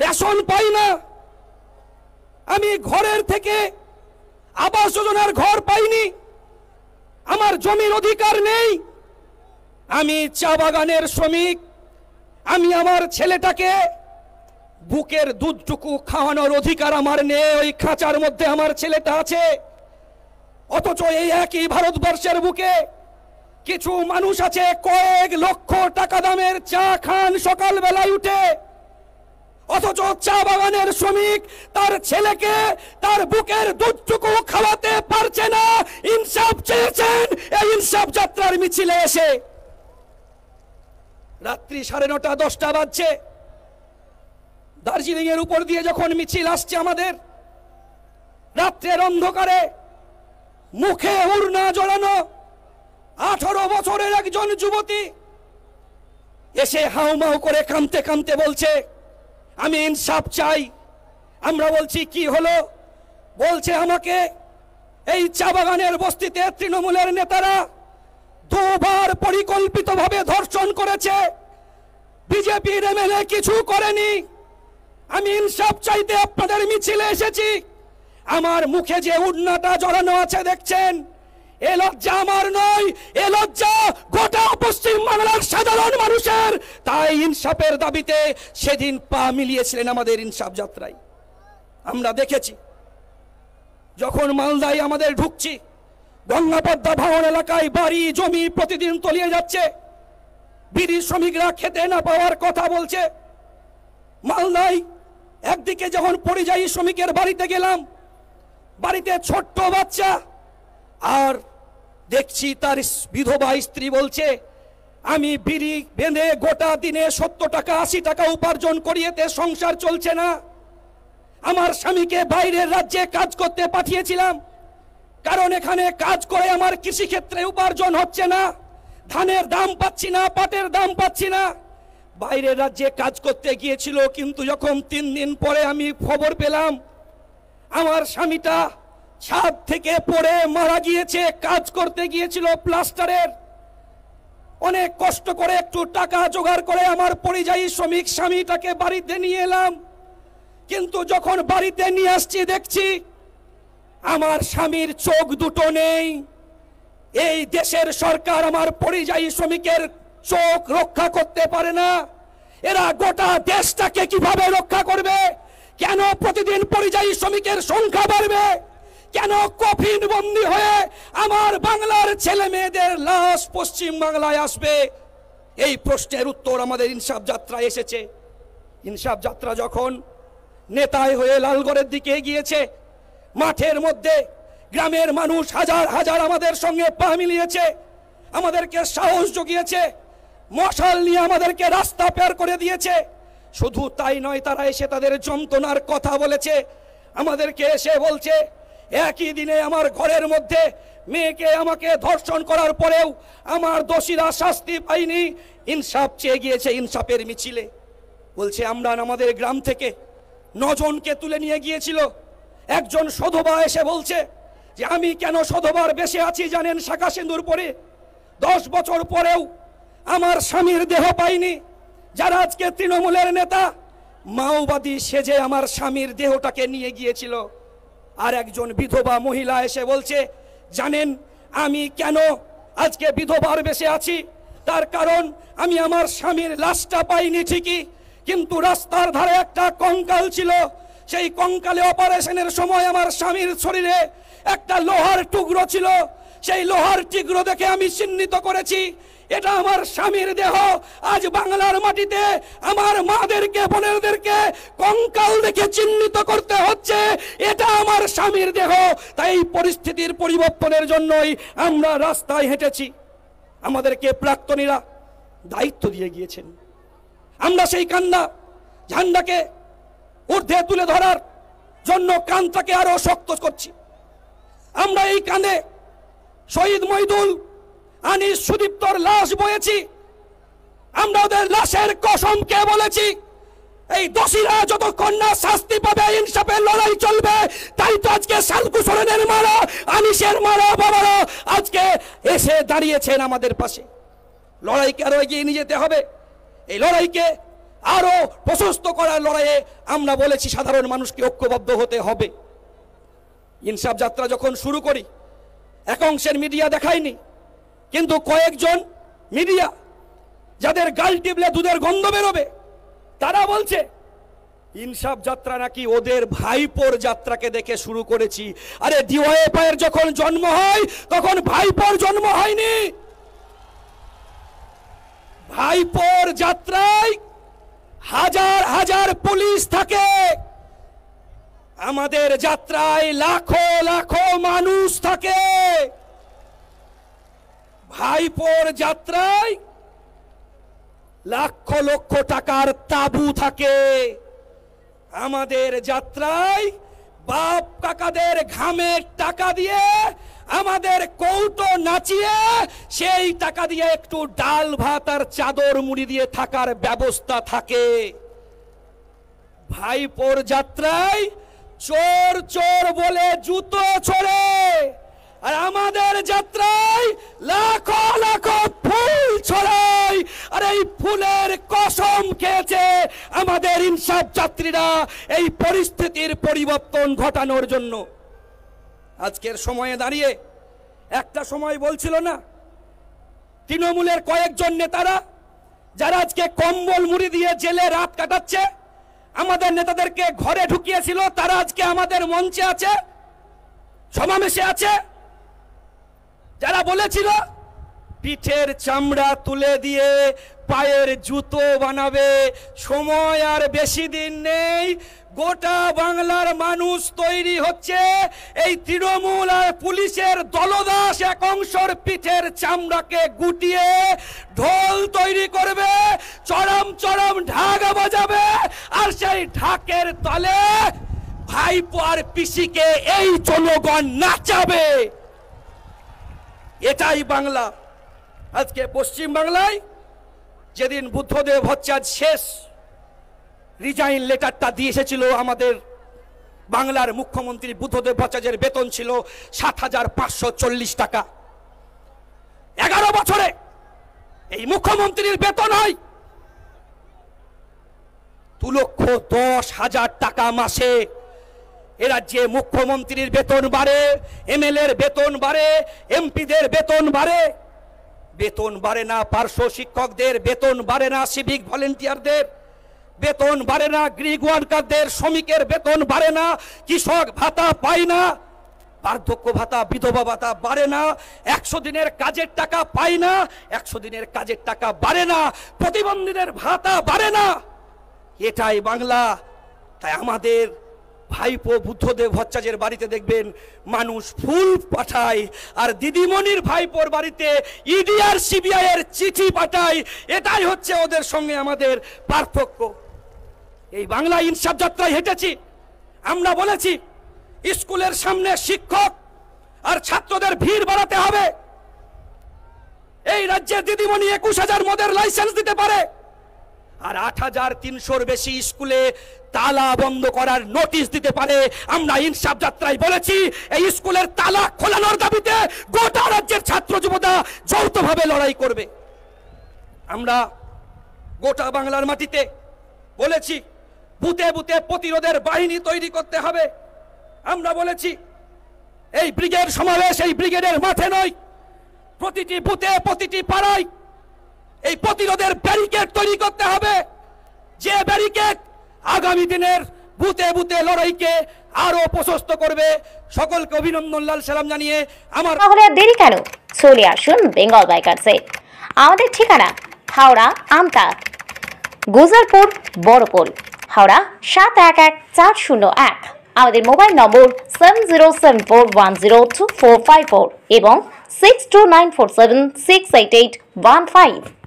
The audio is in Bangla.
রেশন পাই না আমি ঘরের থেকে আবাস যোজনার ঘর পাইনি আমার জমির অধিকার নেই আমি চা বাগানের শ্রমিক আমি আমার ছেলেটাকে বুকের দুধটুকু খাওয়ানোর অধিকার আমার নেই ওই খাঁচার মধ্যে আমার ছেলেটা আছে অথচ এই একই ভারতবর্ষের বুকে কিছু মানুষ আছে কয়েক লক্ষ টাকা দামের চা খান সকালবেলায় উঠে অথচ চা বাগানের শ্রমিক তার ছেলেকে তার বুকের দুধটুকু খাওয়াতে পারছে না ইনসাফ চেয়েছেন এই ইনসাফ যাত্রার মিছিলে এসে রাত্রি সাড়ে নটা দশটা বাজছে দার্জিলিং এর উপর দিয়ে যখন মিছিল আসছে আমাদের রাত্রের অন্ধকারে মুখে উড়না জড়ানো আঠারো বছরের একজন যুবতী এসে হাউমাউ করে কামতে কামতে বলছে আমি ইনসাফ চাই আমরা বলছি কি হলো বলছে আমাকে এই চা বাগানের বস্তিতে তৃণমূলের নেতারা দুবার পরিকল্পিতভাবে ধর্ষণ করেছে বিজেপির এমএলএ কিছু করেনি আমি ইনসাফ চাইতে আপনাদের মিছিলে এসেছি আমার মুখে যে উন্নাটা জড়ানো আছে দেখছেন এ লজ্জা আমার নয় এ লজ্জা গোটা পশ্চিম বাংলার সাধারণ মানুষের তাই ইনসাফের দাবিতে সেদিন পা মিলিয়েছিলেন আমাদের ইনসাফ যাত্রায় আমরা দেখেছি যখন মালদায় আমাদের ঢুকছি গঙ্গাপদ্মা ভবন এলাকায় বাড়ি জমি প্রতিদিন তলিয়ে যাচ্ছে বিড়ি শ্রমিকরা খেতে না পাওয়ার কথা বলছে মালদায় একদিকে যখন পরিযায়ী শ্রমিকের বাড়িতে গেলাম বাড়িতে ছোট্ট বাচ্চা আর দেখছি তার বিধবা স্ত্রী বলছে আমি বিড়ি বেঁধে গোটা দিনে সত্তর টাকা আশি টাকা উপার্জন করিয়েতে সংসার চলছে না আমার স্বামীকে বাইরের রাজ্যে কাজ করতে পাঠিয়েছিলাম কারণ এখানে কাজ করে আমার কৃষিক্ষেত্রে উপার্জন হচ্ছে না ধানের দাম পাচ্ছি না পাটের দাম পাচ্ছি না বাইরের রাজ্যে কাজ করতে গিয়েছিল কিন্তু যখন তিন দিন পরে আমি খবর পেলাম আমার স্বামীটা ছাদ থেকে পড়ে মারা গিয়েছে কাজ করতে গিয়েছিল প্লাস্টারের অনেক কষ্ট করে একটু টাকা জোগাড় করে আমার পরিযায়ী শ্রমিক স্বামীটাকে বাড়িতে নিয়ে এলাম কিন্তু যখন বাড়িতে নিয়ে আসছি দেখছি আমার স্বামীর চোখ দুটো নেই এই দেশের সরকার আমার পরিযায়ী শ্রমিকের চোখ রক্ষা করতে পারে না এরা গোটা দেশটাকে কিভাবে রক্ষা করবে কেন প্রতিদিন পরিযায়ী শ্রমিকের সংখ্যা বাড়বে কেন কফিন বন্দী হয়ে আমার বাংলার ছেলে মেয়েদের লাশ পশ্চিম বাংলায় আসবে এই প্রশ্নের উত্তর আমাদের ইনসাফ যাত্রা এসেছে ইনসাফ যাত্রা যখন নেতায় হয়ে লালগড়ের দিকে গিয়েছে মাঠের মধ্যে গ্রামের মানুষ হাজার হাজার আমাদের সঙ্গে পা মিলিয়েছে আমাদেরকে সাহস জুগিয়েছে মশাল নিয়ে আমাদেরকে রাস্তা পের করে দিয়েছে শুধু তাই নয় তারা এসে তাদের যন্ত্রণার কথা বলেছে আমাদেরকে এসে বলছে একই দিনে আমার ঘরের মধ্যে মেয়েকে আমাকে ধর্ষণ করার পরেও আমার দোষীরা শাস্তি পায়নি ইনসাফ চেয়ে গিয়েছে ইনসাফের মিছিলে বলছে আমরা আমাদের গ্রাম থেকে নজনকে তুলে নিয়ে গিয়েছিল একজন সধবা এসে বলছে যে আমি কেন সধবার বেশি আছি জানেন শাখা সিন্দুর পরে দশ বছর পরেও আমার স্বামীর দেহ পাইনি যারা আজকে তৃণমূলের নেতা মাওবাদী সেজে আমার স্বামীর দেহটাকে নিয়ে গিয়েছিল আর একজন বিধবা মহিলা এসে বলছে জানেন আমি কেন আজকে বিধবার বেশে আছি তার কারণ আমি আমার স্বামীর লাশটা পাইনি ঠিকই কিন্তু রাস্তার ধারে একটা কঙ্কাল ছিল সেই কঙ্কালে অপারেশনের সময় আমার স্বামীর শরীরে একটা লোহার টুকরো ছিল সেই লোহার টিগ্র দেখে আমি চিহ্নিত করেছি এটা আমার স্বামীর দেহ আজ বাংলার মাটিতে আমার মাদেরকে বোনেরদেরকে কঙ্কাল দেখে চিহ্নিত করতে হচ্ছে এটা আমার স্বামীর দেহ তাই পরিস্থিতির পরিবর্তনের জন্যই আমরা রাস্তায় হেঁটেছি আমাদেরকে প্রাক্তনীরা দায়িত্ব দিয়ে গিয়েছেন আমরা সেই কান্না ঝান্ডাকে ঊর্ধ্বে তুলে ধরার জন্য কানটাকে আরো শক্ত করছি আমরা এই কানে শহীদ মহিদুল আনিস সুদীপ্তর লাশ বয়েছি আমরা ওদের লাশের কসমকে বলেছি এই দোষীরা যতক্ষণ না শাস্তি পাবে ইনসাফের লড়াই চলবে তাই তো আজকে শালকু সরেনের মারা আনিসের মারা বাবারা আজকে এসে দাঁড়িয়েছেন আমাদের পাশে লড়াইকে আরো এগিয়ে নিয়ে যেতে হবে এই লড়াইকে আরো প্রশস্ত করার লড়াইয়ে আমরা বলেছি সাধারণ মানুষকে ঐক্যবদ্ধ হতে হবে ইনসাফ যাত্রা যখন শুরু করি এক অংশের মিডিয়া দেখায়নি কিন্তু কয়েকজন মিডিয়া যাদের গাল টিপলে দুধের গন্ধ বেরোবে তারা বলছে ইনসাফ যাত্রা নাকি ওদের ভাইপোর যাত্রাকে দেখে শুরু করেছি আরে দিওয়ায়ে পায়ের যখন জন্ম হয় তখন ভাইপোর জন্ম হয়নি ভাইপোর যাত্রায় হাজার হাজার পুলিশ থাকে আমাদের যাত্রায় লাখো লাখো মানুষ থাকে হাইপোর যাত্রায় লক্ষ লক্ষ টাকার তাবু থাকে আমাদের যাত্রায় বাপ কাকাদের ঘামের টাকা দিয়ে আমাদের কৌটো নাচিয়ে সেই টাকা দিয়ে একটু ডাল ভাত আর চাদর মুড়ি দিয়ে থাকার ব্যবস্থা থাকে ভাইপোর যাত্রায় চোর চোর বলে জুতো ছড়ে আর আমাদের যাত্রায় লাখো লাখো ফুল ছড়ায় আর এই ফুলের কসম খেয়েছে আমাদের ইনসাফ যাত্রীরা এই পরিস্থিতির পরিবর্তন ঘটানোর জন্য আজকের সময়ে দাঁড়িয়ে একটা সময় বলছিল না তৃণমূলের কয়েকজন নেতারা যারা আজকে কম্বল মুড়ি দিয়ে জেলে রাত কাটাচ্ছে আমাদের নেতাদেরকে ঘরে ঢুকিয়েছিল তারা আজকে আমাদের মঞ্চে আছে সমাবেশে আছে যারা বলেছিল পিঠের চামড়া তুলে দিয়ে পায়ের জুতো বানাবে সময় আর বেশি দিন নেই গোটা বাংলার মানুষ তৈরি হচ্ছে এই তৃণমূল আর পুলিশের দলদাস এক অংশর পিঠের চামড়াকে গুটিয়ে ঢোল তৈরি করবে চরম চরম ঢাক বাজাবে আর সেই ঢাকের তলে ভাইপো আর পিসিকে এই জনগণ নাচাবে এটাই বাংলা আজকে পশ্চিম বাংলায় যেদিন বুদ্ধদেব ভট্টাচার্য শেষ রিজাইন লেটারটা দিয়ে এসেছিল আমাদের বাংলার মুখ্যমন্ত্রী বুদ্ধদেব ভট্টাচার্যের বেতন ছিল সাত হাজার পাঁচশো চল্লিশ টাকা এগারো বছরে এই মুখ্যমন্ত্রীর বেতন হয় দু লক্ষ দশ হাজার টাকা মাসে এ রাজ্যে মুখ্যমন্ত্রীর বেতন বাড়ে এমএলএর বেতন বাড়ে এমপিদের বেতন বাড়ে বেতন বাড়ে না পার্শ্ব শিক্ষকদের বেতন বাড়ে না সিভিক ভলেন্টিয়ারদের বেতন বাড়ে না গ্রিক ওয়ার্কারদের শ্রমিকের বেতন বাড়ে না কৃষক ভাতা পায় না বার্ধক্য ভাতা বিধবা ভাতা বাড়ে না একশো দিনের কাজের টাকা পায় না একশো দিনের কাজের টাকা বাড়ে না প্রতিবন্ধীদের ভাতা বাড়ে না এটাই বাংলা তাই আমাদের ভাইপো বুদ্ধদেব ভট্টাচার্যের বাড়িতে দেখবেন মানুষ ফুল পাঠায় আর দিদিমণির ভাইপোর বাড়িতে ইডি আর সিবিআইয়ের চিঠি পাঠায় এটাই হচ্ছে ওদের সঙ্গে আমাদের পার্থক্য এই বাংলা ইনসাফ যাত্রায় হেঁটেছি আমরা বলেছি স্কুলের সামনে শিক্ষক আর ছাত্রদের ভিড় বাড়াতে হবে এই রাজ্যের দিদিমণি একুশ হাজার মদের লাইসেন্স দিতে পারে আর আট হাজার তিনশোর বেশি স্কুলে তালা বন্ধ করার নোটিশ দিতে পারে আমরা ইনসাফ যাত্রায় বলেছি এই স্কুলের তালা খোলানোর দাবিতে গোটা রাজ্যের ছাত্র যুবতা যৌথভাবে লড়াই করবে আমরা গোটা বাংলার মাটিতে বলেছি বুতে বুতে প্রতিরোধের বাহিনী তৈরি করতে হবে আমরা বলেছি এই ব্রিগেড সমাবেশ এই ব্রিগেডের মাঠে নয় প্রতিটি বুতে প্রতিটি পাড়ায় এই প্রতিরোধের ব্যারিকেড তৈরি করতে হবে যে ব্যারিকেড আগামী দিনের বুতে বুতে লড়াইকে আরো প্রশস্ত করবে সকলকে অভিনন্দন লাল সালাম জানিয়ে আমার তাহলে দেরি কেন চলে আসুন বেঙ্গল বাইকার্সে আমাদের ঠিকানা হাওড়া আমতা গুজারপুর বড়পুর হাওড়া সাত এক এক চার শূন্য এক আমাদের mobile number seven zero seven four one zero two four five four এবং six two nine four seven six eight eight one five